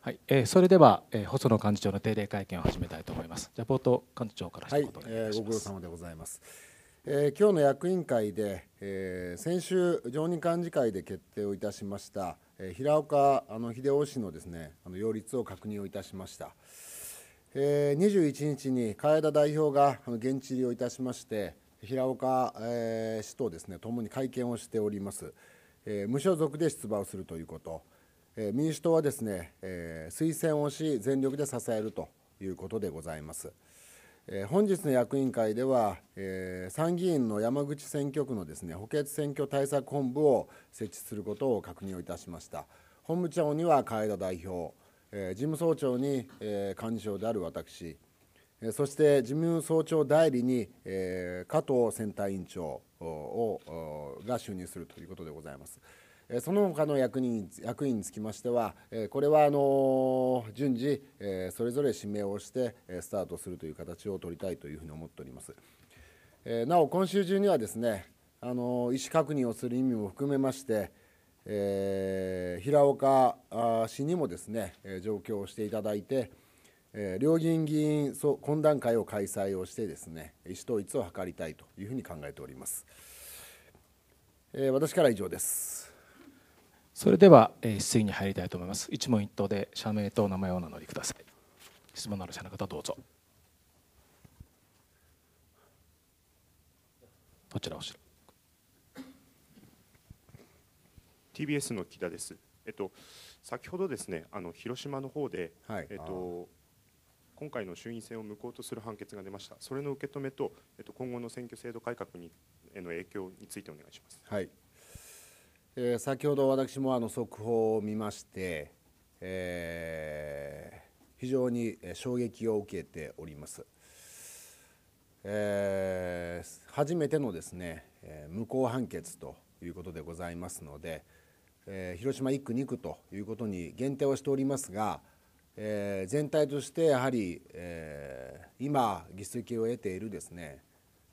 はい、えー、それでは、えー、細野幹事長の定例会見を始めたいと思います。じゃ冒頭幹事長からはい、えー、ご苦労様でございます。えー、今日の役員会で、えー、先週常任幹事会で決定をいたしました、えー、平岡あの秀夫氏のですねあの擁立を確認をいたしました。えー、21日に楓田代表があの現地入りをいたしまして。平岡、えー、氏とですね共に会見をしております、えー、無所属で出馬をするということえ民主党はですね、え推薦をし全力で支えるということでございます。え本日の役員会では、え参議院の山口選挙区のですね補欠選挙対策本部を設置することを確認をいたしました。本部長には海田代表、え事務総長に、え幹事長である私、そして事務総長代理に、え加藤選対委員長をが就任するということでございます。その他の役員役員につきましては、これはあの順次、それぞれ指名をして、スタートするという形を取りたいというふうに思っております。なお、今週中にはですね、あの意思確認をする意味も含めまして、えー、平岡氏にもですね、状況をしていただいて、両議院議員懇談会を開催をしてですね意思統一を図りたいというふうに考えております、えー、私から以上ですそれでは、えー、質疑に入りたいと思います。一問一答で社名と名前を名乗りください。質問のある社の方どうぞ。こちらおし TBS の木田です。えっと先ほどですね、あの広島の方で、はい、えっと今回の衆院選を無効とする判決が出ました。それの受け止めと、えっと今後の選挙制度改革にへの影響についてお願いします。はい。えー、先ほど私もあの速報を見まして、えー、非常に衝撃を受けております、えー、初めてのですね、え無効判決ということでございますので、え広島1区2区ということに限定をしておりますが、え全体としてやはり、え今議席を得ているですね、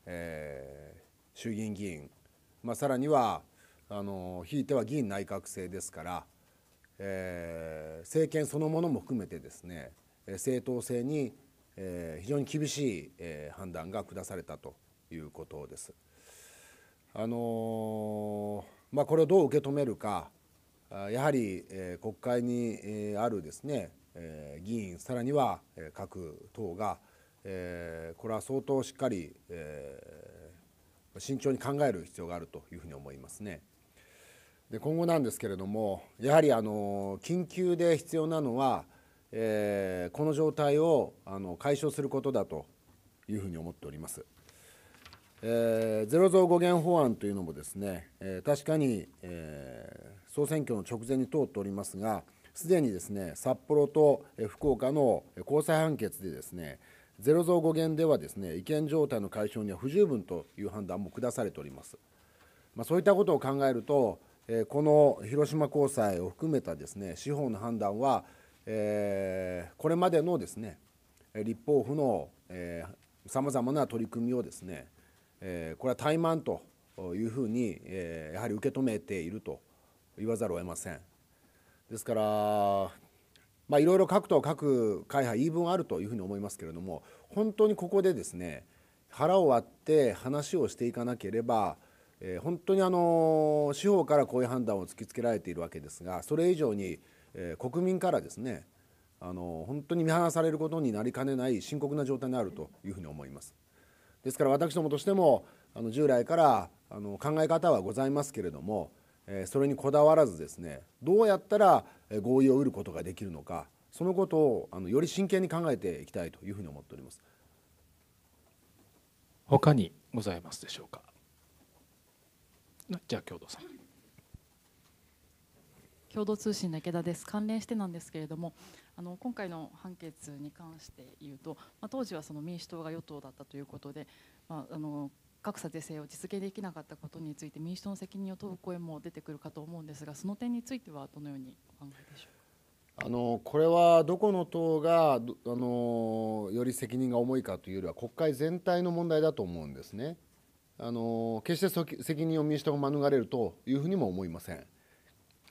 え衆議院議員、まあ、さらにはあのひいては議員内閣制ですから、えー、政権そのものも含めてですね正当性に、えー、非常に厳しい、えー、判断が下されたということです。あのまあ、これをどう受け止めるかやはり、えー、国会に、えー、あるですね、えー、議員さらには、えー、各党が、えー、これは相当しっかり、えー、慎重に考える必要があるというふうに思いますね。で今後なんですけれどもやはりあの緊急で必要なのは、えー、この状態をあの解消することだというふうに思っております。えー、ゼロ増5減法案というのもですね、えー、確かに、えー、総選挙の直前に通っておりますがすでにですね札幌と福岡の高裁判決でですねゼロ増5減ではですね違憲状態の解消には不十分という判断も下されております。まあ、そういったことを考えるとえこの広島高裁を含めたですね司法の判断は、えこれまでのですね立法府のさまざまな取り組みをですね、えこれは怠慢というふうに、えやはり受け止めていると言わざるを得ません。ですから、まあ、いろいろ各党各会派言い分あるというふうに思いますけれども本当にここでですね腹を割って話をしていかなければえー、本当にあの司法からこういう判断を突きつけられているわけですがそれ以上に、えー、国民からですねあの本当に見放されることになりかねない深刻な状態にあるというふうに思います。ですから私どもとしてもあの従来からあの考え方はございますけれども、えー、それにこだわらずですねどうやったら合意を得ることができるのかそのことをあのより真剣に考えていきたいというふうに思っております。他にございますでしょうか。じゃあ共同さん共同通信の池田です関連してなんですけれどもあの今回の判決に関して言うと、まあ、当時はその民主党が与党だったということで、まあ、あの格差是正を実現できなかったことについて民主党の責任を問う声も出てくるかと思うんですがその点についてはどのようにお考えでしょうあのこれはどこの党があのより責任が重いかというよりは国会全体の問題だと思うんですね。あの決して責任を民主党が免れるというふうにも思いません。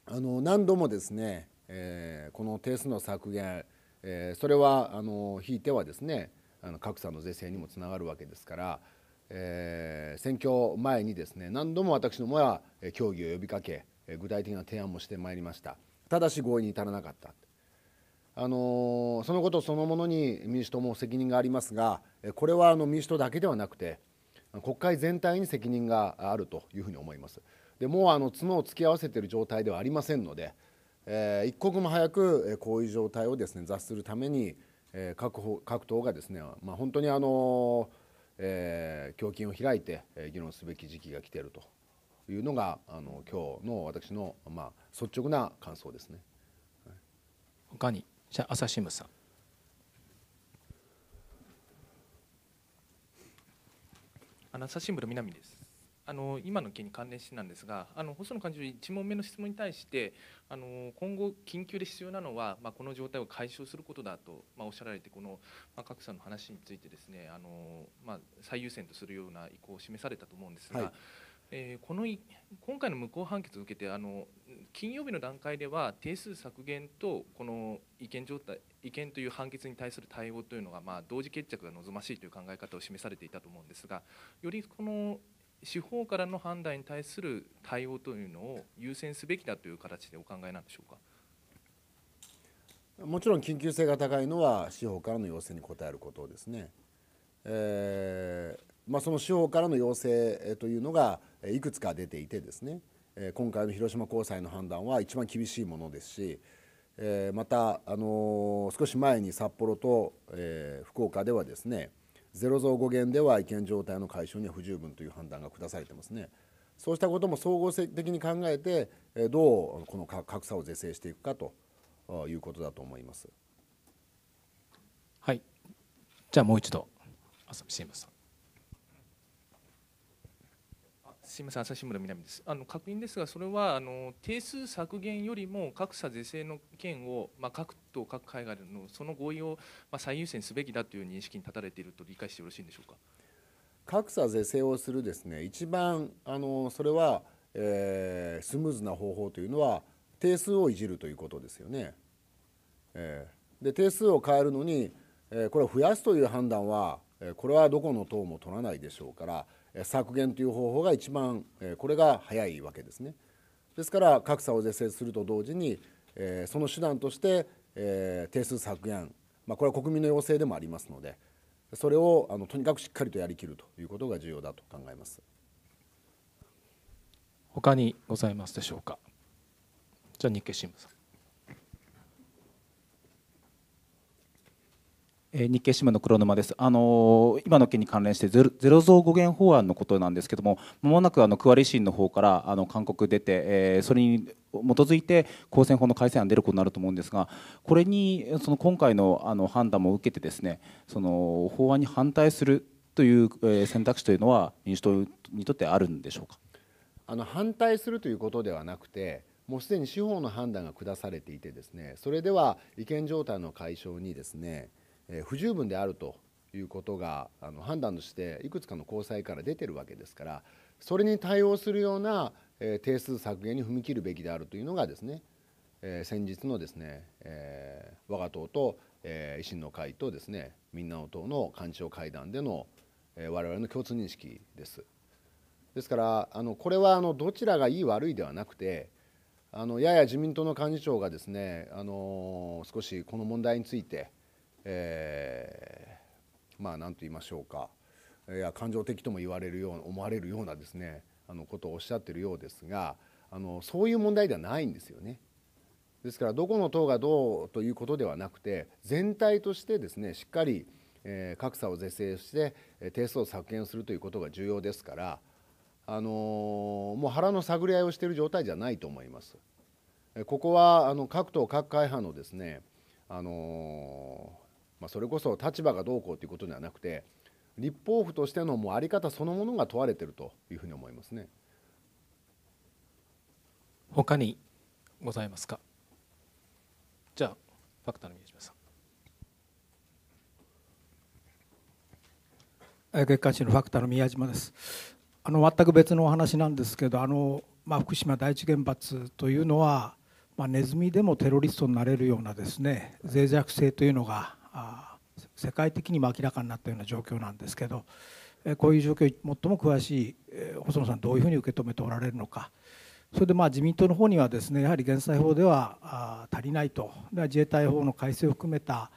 あの何度もですね、えー、この定数の削減、えー、それはあのひいてはですねあの格差の是正にもつながるわけですから、えー、選挙前にですね何度も私どもは協議を呼びかけ具体的な提案もしてまいりましたただし合意に至らなかったあのそのことそのものに民主党も責任がありますがこれはあの民主党だけではなくて国会全体に責任があるというふうに思います。でもうあの角を突き合わせている状態ではありませんので、えー、一刻も早く、えー、こういう状態をですね脱するために、えー、各各党がですね、まあ、本当にあの、えー、胸襟を開いて、えー、議論すべき時期が来ているというのがあの今日の私の、まあ、率直な感想ですね。他にじゃ朝日新聞さんあの朝日新聞の南ですあの今の件に関連してなんですがあの細野幹事長1問目の質問に対してあの今後緊急で必要なのは、まあ、この状態を解消することだと、まあ、おっしゃられてこの、まあ、格差の話についてですねあの、まあ、最優先とするような意向を示されたと思うんですが、はいえー、この今回の無効判決を受けてあの金曜日の段階では定数削減とこの違憲状態違憲という判決に対する対応というのが、まあ、同時決着が望ましいという考え方を示されていたと思うんですがよりこの司法からの判断に対する対応というのを優先すべきだという形でお考えなんでしょうか。もちろん緊急性が高いのは司法からの要請に応えることですね。えーまあ、その司法からの要請というのがいくつか出ていてですね今回の広島高裁の判断は一番厳しいものですしまた、あの少し前に札幌と、え福岡ではですねゼロ増5減では違憲状態の解消には不十分という判断が下されてますね。そうしたことも総合的に考えてどうこの格差を是正していくかということだと思います。はい。じゃあもう一度浅見慎吾さん。すみません朝日新聞の南ですあの確認ですが、それはあの定数削減よりも格差是正の件を、まあ、各党、各会がのその合意を、まあ、最優先すべきだという認識に立たれていると理解してよろしいんでしょうか格差是正をするですね一番あのそれは、えー、スムーズな方法というのは定数をいじるということですよね。えー、で定数を変えるのに、えー、これを増やすという判断は、えこれはどこの党も取らないでしょうから削減という方法が一番これが早いわけですね。ですから格差を是正すると同時にその手段として定数削減、まあ、これは国民の要請でもありますのでそれをあのとにかくしっかりとやりきるということが重要だと考えます。他にございますでしょうか。じゃあ日経新聞さん。え日経新聞の黒沼です、あの今の件に関連してゼロゼロ増語源法案のことなんですけどもまもなくあの区割り審の方からあの勧告出て、えー、それに基づいて公選法の改正案出ることになると思うんですがこれにその今回のあの判断も受けてですねその法案に反対するという、え選択肢というのは民主党にとってあるんでしょうかあの反対するということではなくてもうすでに司法の判断が下されていてですねそれでは違憲状態の解消にですね不十分であるということがあの判断としていくつかの高裁から出てるわけですからそれに対応するような定数削減に踏み切るべきであるというのがですね先日のですね我が党と維新の会とですねみんなの党の幹事長会談での我々の共通認識です。ですからあのこれはあのどちらがいい悪いではなくてあのやや自民党の幹事長がですねあの少しこの問題についてえー、まあ何と言いましょうかいや感情的とも言われるような思われるようなですねあのことをおっしゃってるようですがあのそういう問題ではないんですよね。ですからどこの党がどうということではなくて全体としてですねしっかり、え格差を是正して定数を削減するということが重要ですから、あのー、もう腹の探り合いをしている状態じゃないと思います。ここはあの各党各会派のですね、あのーまあ、それこそ立場がどうこうということではなくて立法府としてのもう在り方そのものが問われているというふうに思いますね。他にございますかじゃあファクターの宮島さん。月刊誌のファクターの宮島です。あの全く別のお話なんですけどあの、まあ、福島第一原発というのは、まあ、ネズミでもテロリストになれるようなですね脆弱性というのがあ世界的にも明らかになったような状況なんですけどこういう状況に最も詳しい細野さんどういうふうに受け止めておられるのかそれでまあ自民党の方にはですねやはり減災法では足りないと自衛隊法の改正を含めた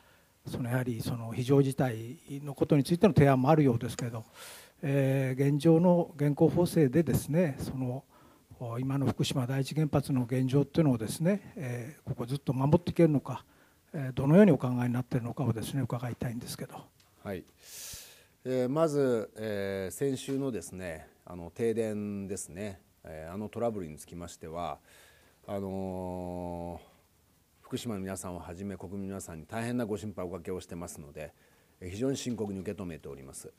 そのやはりその非常事態のことについての提案もあるようですけど、え現状の現行法制でですねその今の福島第一原発の現状というのをですね、えここずっと守っていけるのかどのようにお考えになっているのかをですね伺いたいんですけど。はいえー、まず、えー、先週のですねあの停電ですね、えー、あのトラブルにつきましてはあの福島の皆さんをはじめ国民の皆さんに大変なご心配をおかけをしてますので、非常に深刻に受け止めております。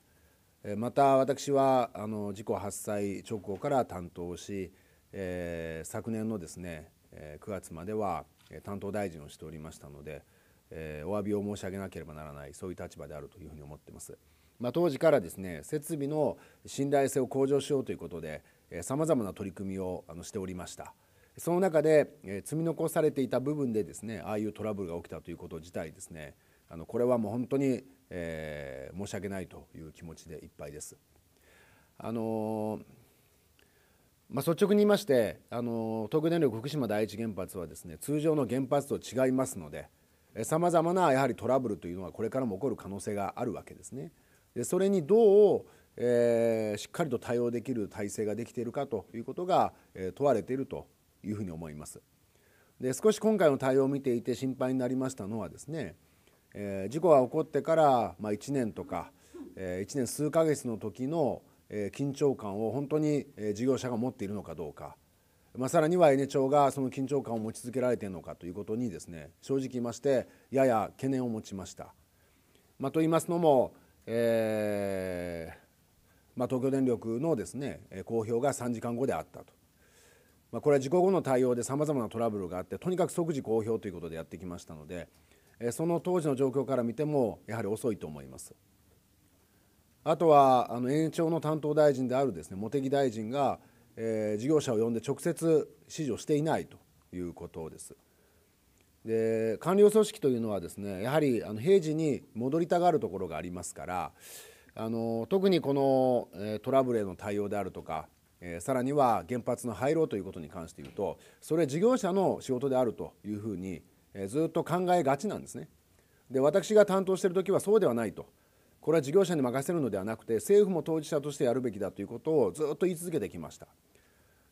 えまた私はあの事故発災直後から担当し、え昨年のですね、え9月までは担当大臣をしておりましたので、えー、お詫びを申し上げなければならないそういう立場であるというふうに思ってます。まあ、当時からですね設備の信頼性を向上しようということでさまざまな取り組みをあのしておりましたその中で、えー、積み残されていた部分でですねああいうトラブルが起きたということ自体ですねあのこれはもう本当に、えー、申し訳ないという気持ちでいっぱいです。あのーまあ、率直に言いましてあの東京電力福島第一原発はですね通常の原発と違いますのでさまざまなやはりトラブルというのはこれからも起こる可能性があるわけですね。でそれにどう、えー、しっかりと対応できる体制ができているかということが、え問われているというふうに思います。で少し今回の対応を見ていて心配になりましたのはですね、えー、事故が起こってから、まあ、1年とか、えー、1年数ヶ月の時の緊張感を本当に事業者が持っているのかどうか、まあ、さらには江根町がその緊張感を持ち続けられているのかということにですね正直言いましてやや懸念を持ちました。まあ、と言いますのも、えーまあ、東京電力のですね公表が3時間後であったと。まあ、これは事故後の対応でさまざまなトラブルがあってとにかく即時公表ということでやってきましたのでその当時の状況から見てもやはり遅いと思います。あとはあの延長の担当大臣であるですね茂木大臣が、えー、事業者を呼んで直接指示をしていないということです。で官僚組織というのはですねやはりあの平時に戻りたがるところがありますからあの特にこの、えー、トラブルへの対応であるとか、えー、さらには原発の廃炉ということに関して言うとそれ事業者の仕事であるというふうに、えー、ずっと考えがちなんですね。で私が担当している時はそうではないとこれは事業者に任せるのではなくて政府も当事者としてやるべきだということをずっと言い続けてきました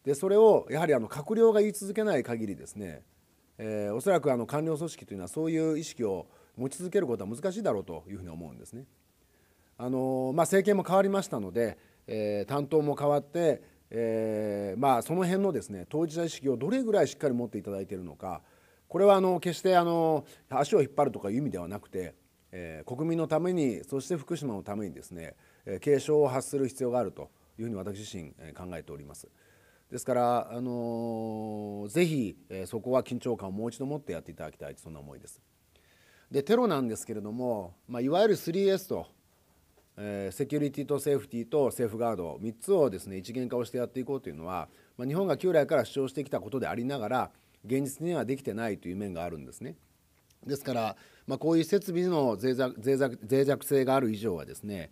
でそれをやはりあの閣僚が言い続けない限りですね、えー、おそらくあの官僚組織というのはそういう意識を持ち続けることは難しいだろうというふうに思うんですねあの、まあ、政権も変わりましたので、えー、担当も変わって、えーまあ、その辺のですね当事者意識をどれぐらいしっかり持っていただいているのかこれはあの決してあの足を引っ張るとかいう意味ではなくてえー、国民のためにそして福島のためにですね、えー、警鐘を発する必要があるというふうに私自身、えー、考えております。ですから、あのー、ぜひ、えー、そこは緊張感をもう一度持ってやっていただきたいそんな思いです。でテロなんですけれども、まあ、いわゆる 3S と、えー、セキュリティとセーフティーとセーフガード3つをですね一元化をしてやっていこうというのは、まあ、日本が旧来から主張してきたことでありながら現実にはできてないという面があるんですね。ですから、まあ、こういう設備の脆弱脆弱脆弱性がある以上はですね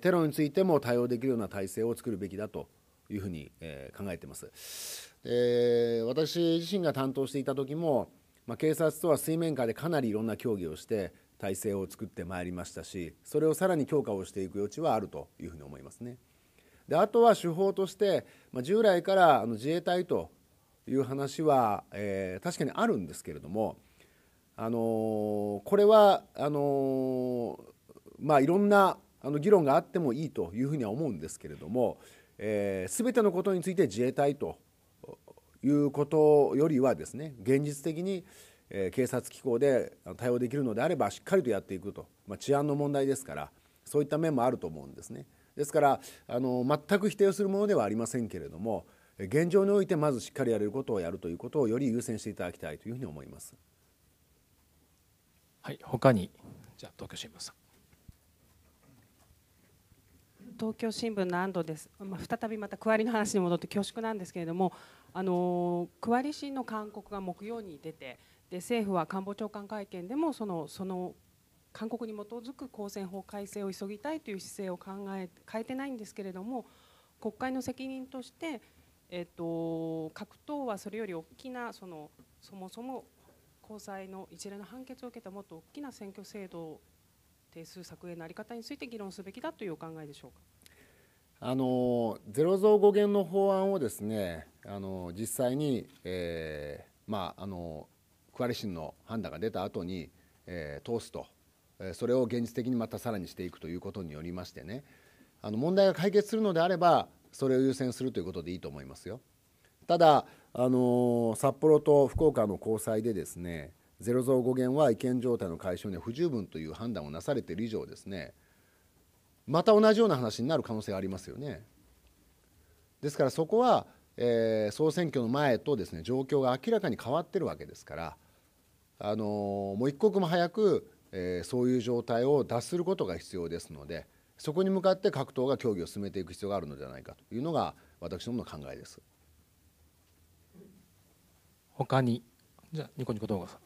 テロについても対応できるような体制を作るべきだというふうに、え考えています、え私自身が担当していた時も、まあ、警察とは水面下でかなりいろんな協議をして体制を作ってまいりましたしそれをさらに強化をしていく余地はあるというふうに思いますねであとは手法として、まあ、従来からあの自衛隊という話は、えー、確かにあるんですけれどもあのこれはあのまあ、いろんなあの議論があってもいいというふうには思うんですけれども、えー、てのことについて自衛隊ということよりはですね現実的に、え警察機構で対応できるのであればしっかりとやっていくと、まあ、治安の問題ですからそういった面もあると思うんですね。ですからあの全く否定をするものではありませんけれども現状においてまずしっかりやれることをやるということをより優先していただきたいというふうに思います。はい、他に、じゃ東京新聞さん。東京新聞の安藤です、まあ、再びまた区割りの話に戻って恐縮なんですけれども、あの区割り審の勧告が木曜に出てで、政府は官房長官会見でもそのその勧告に基づく公選法改正を急ぎたいという姿勢を考え変えてないんですけれども、国会の責任として、えっと、各党はそれより大きなそのそもそも高裁の一連の判決を受けたもっと大きな選挙制度定数削減の在り方について議論すべきだというお考えでしょうか。あのゼロ増5減の法案をですねあの実際に、えー、まあ、あの区割り審の判断が出た後に、えー、通すと、それを現実的にまたさらにしていくということによりましてね、あの問題が解決するのであれば、それを優先するということでいいと思いますよ。ただあの札幌と福岡の高裁でですねゼロ増5減は違憲状態の解消には不十分という判断をなされている以上ですねまた同じような話になる可能性がありますよね。ですからそこは、えー、総選挙の前とですね状況が明らかに変わってるわけですから、あのー、もう一刻も早く、えー、そういう状態を脱することが必要ですのでそこに向かって各党が協議を進めていく必要があるのではないかというのが私どもの考えです。他に、じゃあ、ニコニコ動画さん。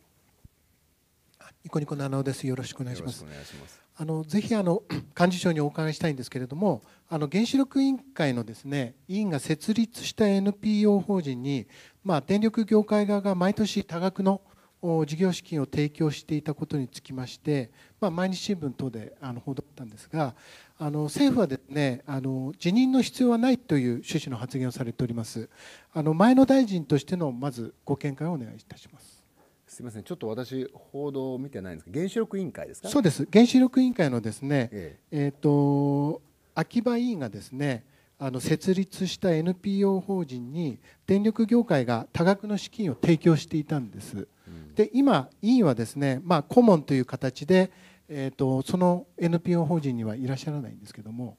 ニコニコな尾です。よろしくお願いします。ますあのぜひあの 幹事長にお伺いしたいんですけれども、あの原子力委員会のですね委員が設立した NPO 法人に、まあ、電力業界側が毎年多額の事業資金を提供していたことにつきまして、まあ、毎日新聞等であの報道したんですがあの政府はですねあの辞任の必要はないという趣旨の発言をされておりますあの前の大臣としてのまずご見解をお願いいたしますすみませんちょっと私報道を見てないんですが原子力委員会ですかそうです原子力委員会のですねえっ、ええー、と秋葉委員がですねあの設立した NPO 法人に電力業界が多額の資金を提供していたんです。で今、委員はですね、まあ、顧問という形でえーと、その NPO 法人にはいらっしゃらないんですけども、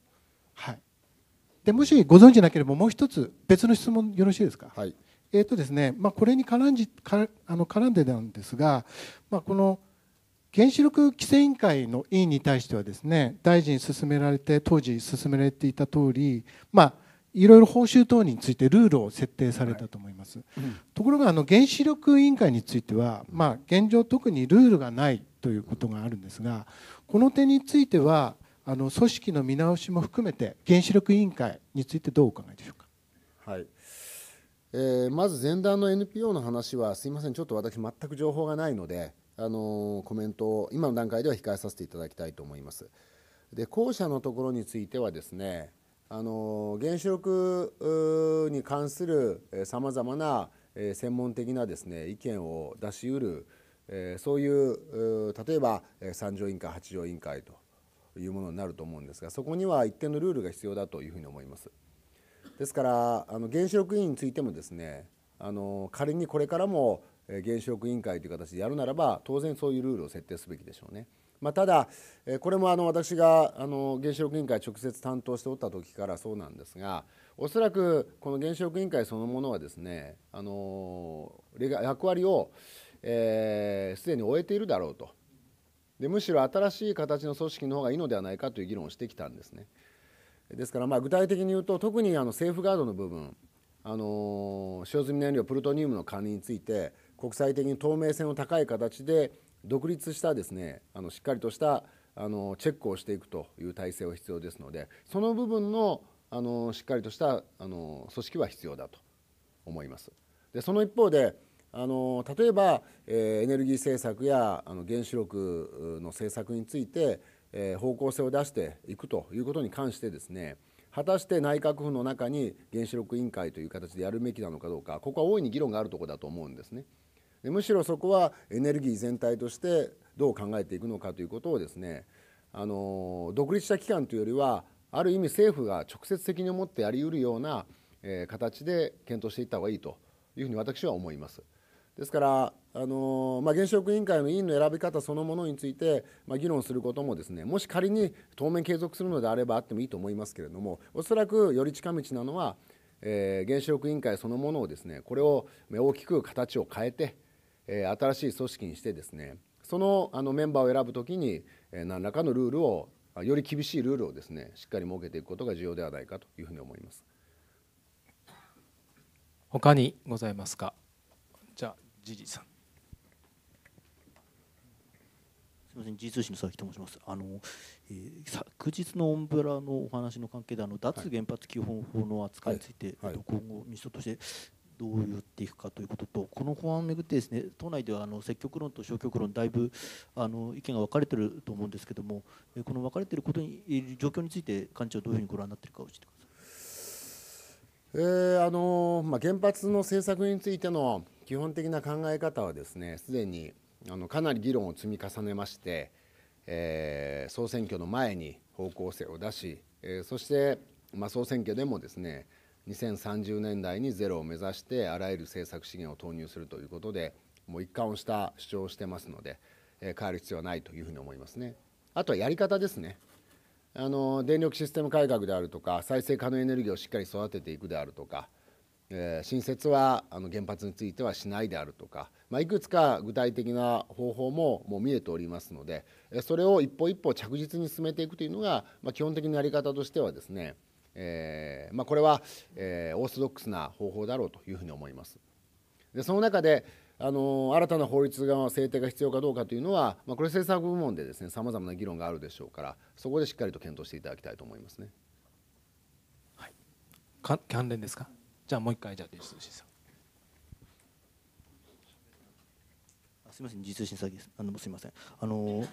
はい、でもしご存じなければもう一つ別の質問よろしいですか、はいえーとですねまあ、これに絡んじかあの絡んでなんですが、まあ、この原子力規制委員会の委員に対してはですね大臣進められて当時進められていた通りまあいろいろ報酬等についてルールを設定されたと思います、はいうん、ところがあの原子力委員会については、まあ、現状特にルールがないということがあるんですがこの点についてはあの組織の見直しも含めて原子力委員会についてどうお考えでしょうか。はいえー、まず前段の NPO の話はすみません、ちょっと私、全く情報がないので、あのコメントを今の段階では控えさせていただきたいと思います。で後者のところについてはですねあの原子力に関するさまざまな専門的なですね意見を出しうるそういう例えば三条委員会八条委員会というものになると思うんですがそこには一定のルールが必要だというふうに思います。ですからあの原子力委員についてもですねあの仮にこれからも原子力委員会という形でやるならば当然そういうルールを設定すべきでしょうね。まあ、ただこれもあの私があの原子力委員会直接担当しておった時からそうなんですがおそらくこの原子力委員会そのものはですねあの役割をすで、えー、に終えているだろうとでむしろ新しい形の組織の方がいいのではないかという議論をしてきたんですね。ですからまあ具体的に言うと特にあのセーフガードの部分あの使用済み燃料プルトニウムの管理について国際的に透明性の高い形で独立したですねあのしっかりとしたあのチェックをしていくという体制は必要ですのでその部分のあのしっかりとしたあの組織は必要だと思います。でその一方であの例えば、えー、エネルギー政策やあの原子力の政策について、えー、方向性を出していくということに関してですね果たして内閣府の中に原子力委員会という形でやるべきなのかどうかここは大いに議論があるところだと思うんですね。むしろそこはエネルギー全体としてどう考えていくのかということをですねあの独立した機関というよりはある意味政府が直接責任を持ってやりうるような、え形で検討していった方がいいというふうに私は思います。ですから、あのまあ、原子力委員会の委員の選び方そのものについて、まあ、議論することもですねもし仮に当面継続するのであればあってもいいと思いますけれどもおそらくより近道なのは、えー、原子力委員会そのものをですねこれを大きく形を変えてえ新しい組織にしてですねそのあのメンバーを選ぶときに、え何らかのルールをより厳しいルールをですねしっかり設けていくことが重要ではないかというふうに思います。他にございますか。じゃあジリさん。すみません、G 通信の佐々木と申します。あの、えー、昨日のオンブラのお話の関係で、あの脱原発基本法の扱いについて、はいはい、今後民主党としてどうやっていくかということと、この法案をめぐってですね党内ではあの積極論と消極論だいぶあの意見が分かれていると思うんですけどもこの分かれていることに状況について幹事長どういうふうにご覧になっているか教えてください。えー、あのまあ、原発の政策についての基本的な考え方はですねすでにあのかなり議論を積み重ねまして、えー、総選挙の前に方向性を出し、えー、そして、まあ、総選挙でもですね2030年代にゼロを目指してあらゆる政策資源を投入するということでもう一貫をした主張をしてますので、え変える必要はないというふうに思いますね。あとはやり方ですね。あの電力システム改革であるとか再生可能エネルギーをしっかり育てていくであるとか、えー、新設はあの原発についてはしないであるとか、まあ、いくつか具体的な方法ももう見えておりますのでそれを一歩一歩着実に進めていくというのが、まあ、基本的なやり方としてはですねえー、まあ、これは、えー、オーソドックスな方法だろうというふうに思います。でその中であの新たな法律が制定が必要かどうかというのは、まあ、これ政策部門でですねさまざまな議論があるでしょうからそこでしっかりと検討していただきたいと思いますね。はい、か関連ですかじゃあもう一回じゃあ実通信さん。すみません実通信先ですあのすみませんあの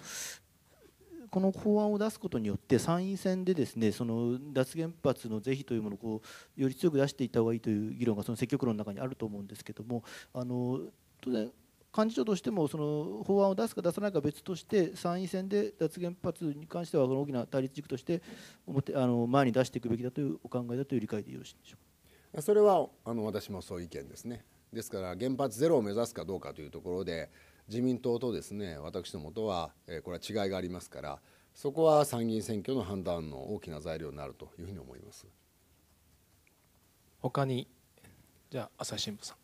この法案を出すことによって参院選でですねその脱原発の是非というものをこうより強く出していった方がいいという議論がその積極論の中にあると思うんですけどもあの当然幹事長としてもその法案を出すか出さないか別として参院選で脱原発に関しては大きな対立軸としてあの前に出していくべきだというお考えだという理解でよろしいでしょうかそれはあの私もそういう意見ですね。ですから原発ゼロを目指すかどうかというところで自民党とですね私どもとは、えこれは違いがありますからそこは参議院選挙の判断の大きな材料になるというふうに思います他にじゃあ朝日新聞さん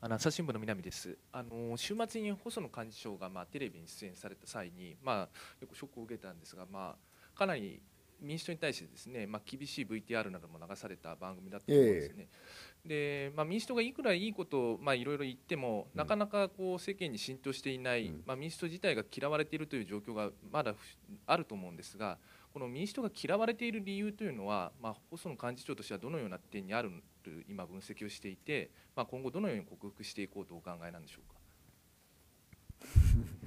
あの朝日新聞の南です。あの週末に細野幹事長がまあテレビに出演された際にまあよくショックを受けたんですがまあかなり民主党に対してですね、まあ、厳しい VTR なども流された番組だったと思うんですね。でまあ、民主党がいくらいいことを、まあ、いろいろ言っても、なかなかこう世間に浸透していない、うん、まあ、民主党自体が嫌われているという状況がまだあると思うんですが、この民主党が嫌われている理由というのは、まあ、細野幹事長としてはどのような点にあるという今、分析をしていて、まあ、今後、どのように克服していこうとお考えなんでしょうか。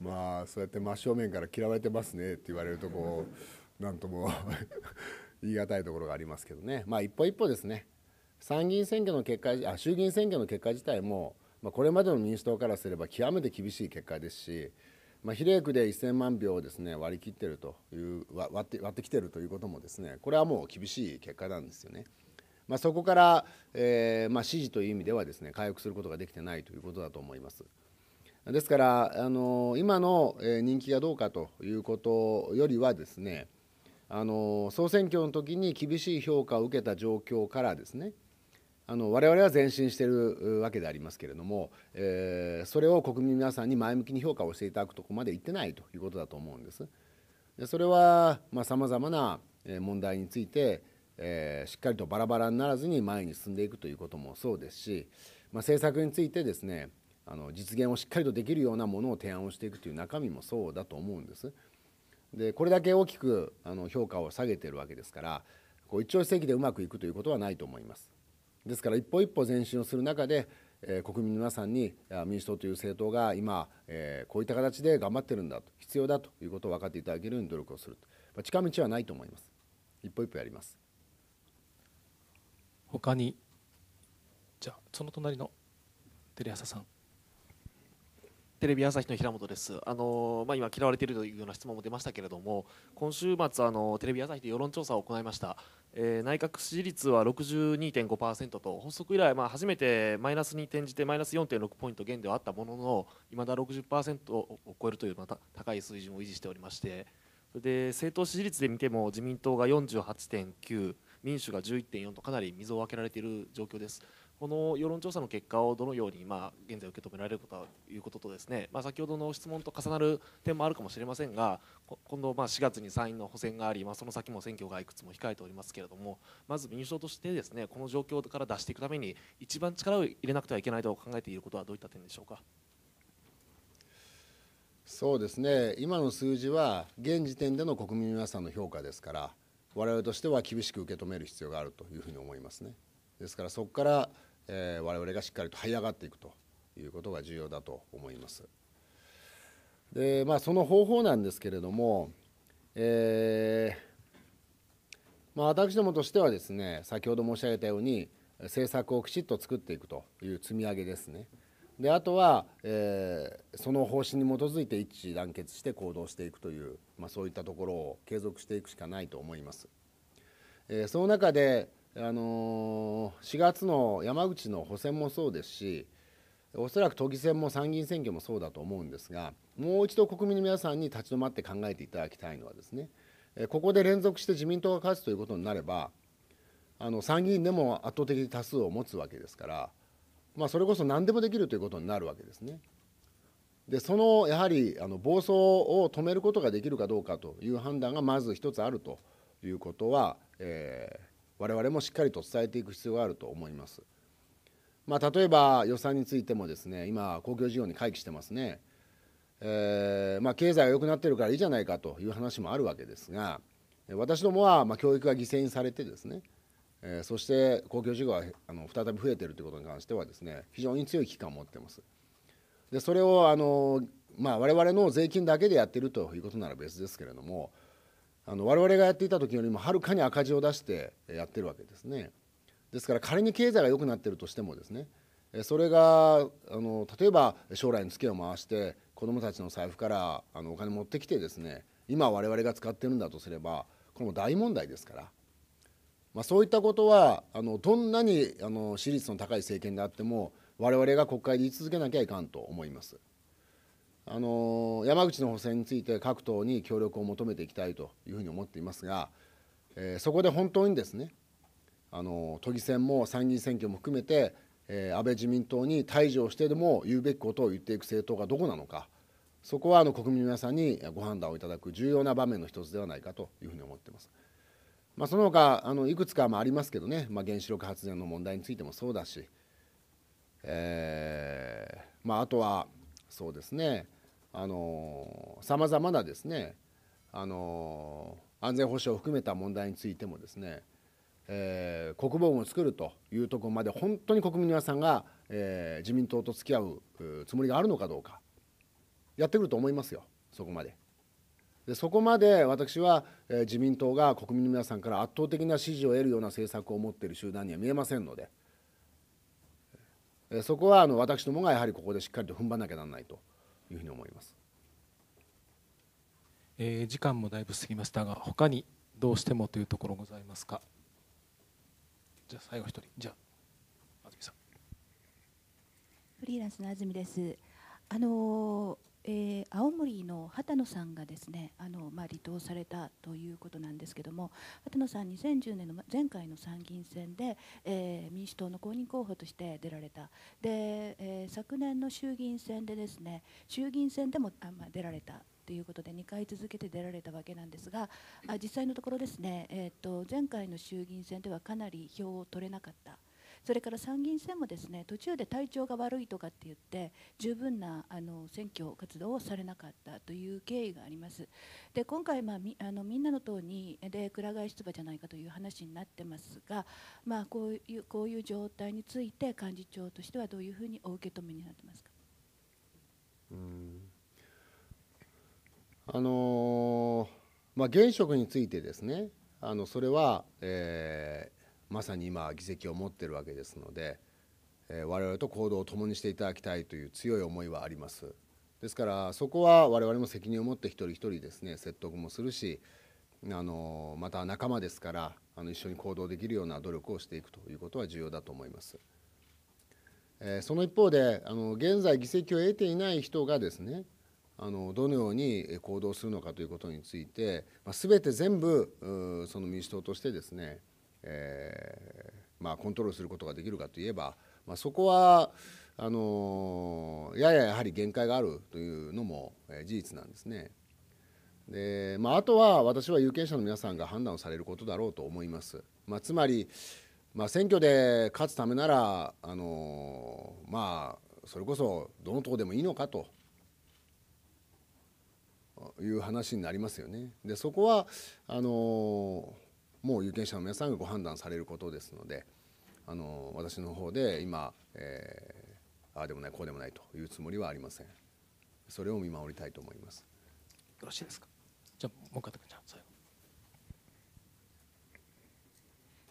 まあそうやって真正面から嫌われてますねって言われるとこう なんとも 言い難いところがありますけどねまあ一歩一歩ですね参議院選挙の結果あ衆議院選挙の結果自体も、まあ、これまでの民主党からすれば極めて厳しい結果ですし、まあ、比例区で1000万票をです、ね、割り切ってるという割って割ってきてるということもですねこれはもう厳しい結果なんですよね。まあ、そこから、えーまあ、支持という意味ではですね回復することができてないということだと思います。ですからあの今の人気がどうかということよりはですねあの総選挙の時に厳しい評価を受けた状況からですねあの我々は前進しているわけでありますけれども、えー、それを国民皆さんに前向きに評価をしていただくとこまでいってないということだと思うんです。でそれはさまざ、まな問題について、えー、しっかりとバラバラにならずに前に進んでいくということもそうですし、まあ、政策についてですねあの実現をしっかりとできるようなものを提案をしていくという中身もそうだと思うんです。でこれだけ大きくあの評価を下げてるわけですからこう一朝一夕でうまくいくということはないと思います。ですから一歩一歩前進をする中で、えー、国民の皆さんに民主党という政党が今、えー、こういった形で頑張ってるんだと必要だということを分かっていただけるように努力をするとまあ、近道はないと思います。一歩一歩やります。他にじゃあその隣のテレ朝さん。テレビ朝日の平本です。あのまあ、今嫌われているというような質問も出ましたけれども、今週末あのテレビ朝日で世論調査を行いました。えー、内閣支持率は62.5%と発足以来まあ初めてマイナスに転じてマイナス4.6ポイント減ではあったものの、未だ60%を超えるというまた高い水準を維持しておりまして、それで政党支持率で見ても自民党が48.9、民主が11.4とかなり溝を開けられている状況です。この世論調査の結果をどのようにま現在受け止められるこということとですね、まあ、先ほどの質問と重なる点もあるかもしれませんが今度ま4月に参院の補選があり、まあ、その先も選挙がいくつも控えておりますけれどもまず民主党としてですねこの状況から出していくために一番力を入れなくてはいけないと考えていることはどういった点でしょうか。そうですね今の数字は現時点での国民皆さんの評価ですから我々としては厳しく受け止める必要があるというふうに思いますね。ですからそこからえ我々がしっかりと這い上がっていくということが重要だと思います。でまあ、その方法なんですけれども、えー、まあ、私どもとしてはですね先ほど申し上げたように政策をきちっと作っていくという積み上げですね。であとは、えー、その方針に基づいて一致団結して行動していくという、まあ、そういったところを継続していくしかないと思います。えー、その中で、あの4月の山口の補選もそうですしおそらく都議選も参議院選挙もそうだと思うんですがもう一度国民の皆さんに立ち止まって考えていただきたいのはですねここで連続して自民党が勝つということになればあの参議院でも圧倒的多数を持つわけですから、まあ、それこそ何でもできるということになるわけですね。でそのやはりあの暴走を止めることができるかどうかという判断がまず一つあるということは、えー、我々もしっかりと伝えていく必要があると思います。まあ、例えば予算についてもですね今公共事業に回帰してますね、えー、まあ、経済が良くなってるからいいじゃないかという話もあるわけですが私どもはま教育が犠牲にされてですね、えー、そして公共事業があの再び増えてるということに関してはですね非常に強い危機感を持ってます。でそれをあの、まあ、我々の税金だけでやってるということなら別ですけれどもあの我々がやっていた時よりもはるかに赤字を出してやってるわけですね。ですから仮に経済が良くなってるとしてもですねそれがあの例えば将来にツケを回して子どもたちの財布からあのお金持ってきてですね今我々が使ってるんだとすればこれも大問題ですから、まあ、そういったことはあのどんなにあの支持率の高い政権であっても我々が国会で言い続けなきゃいかんと思います。あの山口の補選について各党に協力を求めていきたいというふうに思っていますが、えー、そこで本当にですねあの都議選も参議院選挙も含めて、えー、安倍自民党に退場してでも言うべきことを言っていく政党がどこなのかそこはあの国民の皆さんにご判断をいただく重要な場面の一つではないかというふうに思っています。まあ、その他あのいくつかもありますけどね、まあ、原子力発電の問題についてもそうだし、えーまあ、あとはそうですねあのさまざまなですねあの安全保障を含めた問題についてもですね、えー、国防軍を作るというところまで本当に国民の皆さんが、えー、自民党と付き合うつもりがあるのかどうかやってくると思いますよそこまで。でそこまで私は、えー、自民党が国民の皆さんから圧倒的な支持を得るような政策を持っている集団には見えませんので、えそこはあの私どもがやはりここでしっかりと踏ん張らなきゃならないと。いうふうに思います、えー、時間もだいぶ過ぎましたが他にどうしてもというところございますかじゃあ最後一人じゃあ安住さんフリーランスの安住ですあのーえー、青森の波多野さんがですねあの、まあ、離党されたということなんですけども波多野さん、2010年の前回の参議院選で、えー、民主党の公認候補として出られたで、えー、昨年の衆議院選でですね衆議院選でもあ、まあ、出られたということで2回続けて出られたわけなんですがあ実際のところですね、えーと、と前回の衆議院選ではかなり票を取れなかった。それから参議院選もですね途中で体調が悪いとかって言って十分なあの選挙活動をされなかったという経緯があります。で今回、まあ、みあのみんなの党にでくら替え出馬じゃないかという話になってますが、まあ、こういうこういう状態について幹事長としてはどういうふうにお受け止めになってますか。うんあのー、まあ、現職についてですねあのそれは、えーまさに今議席を持ってるわけですので、えー、我々と行動を共にしていただきたいという強い思いはあります。ですからそこは我々も責任を持って一人一人ですね説得もするしあのまた仲間ですからあの一緒に行動できるような努力をしていくということは重要だと思います。えー、その一方であの現在議席を得ていない人がですねあのどのように行動するのかということについて、まあ、全て全部その民主党としてですねえー、まあ、コントロールすることができるかといえば、まあ、そこはあのやややはり限界があるというのも事実なんですね。でまあ、あとは私は有権者の皆さんが判断をされることだろうと思います。まあ、つまり、まあ、選挙で勝つためならあの、まあ、それこそどの党でもいいのかという話になりますよね。でそこはあのもう有権者の皆さんがご判断されることですのであの私の方で今、えー、ああでもないこうでもないというつもりはありませんそれを見守りたいと思いますよろしいですかじゃあもう一方じゃ最後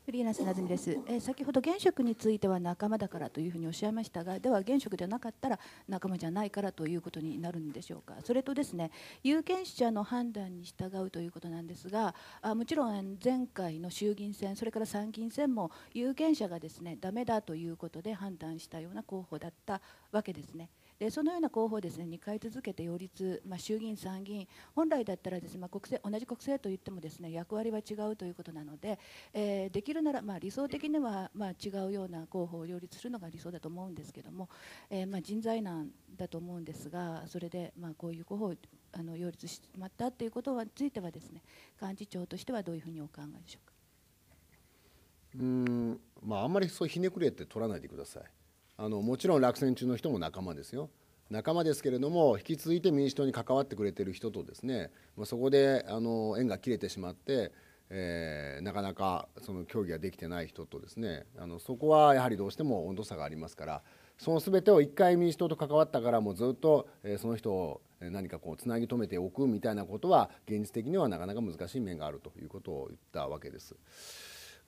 フリーランスなずみです。え先ほど現職については仲間だからというふうにおっしゃいましたが、では現職じゃなかったら仲間じゃないからということになるんでしょうか。それとですね、有権者の判断に従うということなんですが、あもちろん前回の衆議院選、それから参議院選も有権者がですね、ダメだということで判断したような候補だったわけですね。でそのような候補をです、ね、2回続けて擁立、まあ、衆議院、参議院本来だったらです、ねまあ、国政同じ国政といってもです、ね、役割は違うということなので、えー、できるなら、まあ、理想的には、まあ、違うような候補を擁立するのが理想だと思うんですけども、えー、まあ、人材難だと思うんですがそれで、まあ、こういう候補をあの擁立してしまったということについてはですね幹事長としてはどういうふうにお考えでしょうか。うんまあ、あんまりそうひねくれて取らないでください。あのもちろん落選中の人も仲間ですよ仲間ですけれども引き続いて民主党に関わってくれてる人とですね、まあ、そこであの縁が切れてしまって、えー、なかなかその協議ができてない人とですねあのそこはやはりどうしても温度差がありますからその全てを一回民主党と関わったからもうずっと、えー、その人を何かこうつなぎ止めておくみたいなことは現実的にはなかなか難しい面があるということを言ったわけです。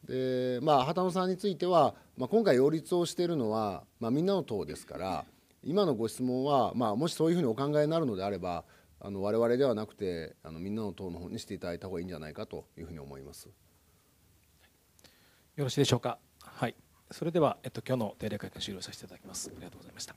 でまあ波多野さんについては、まあ、今回擁立をしているのは、まあ、みんなの党ですから今のご質問は、まあ、もしそういうふうにお考えになるのであればあの我々ではなくてあのみんなの党の方にしていただいた方がいいんじゃないかというふうに思います。よろしいでしょうか。はい。それではえっと今日の定例会見終了させていただきます。ありがとうございました。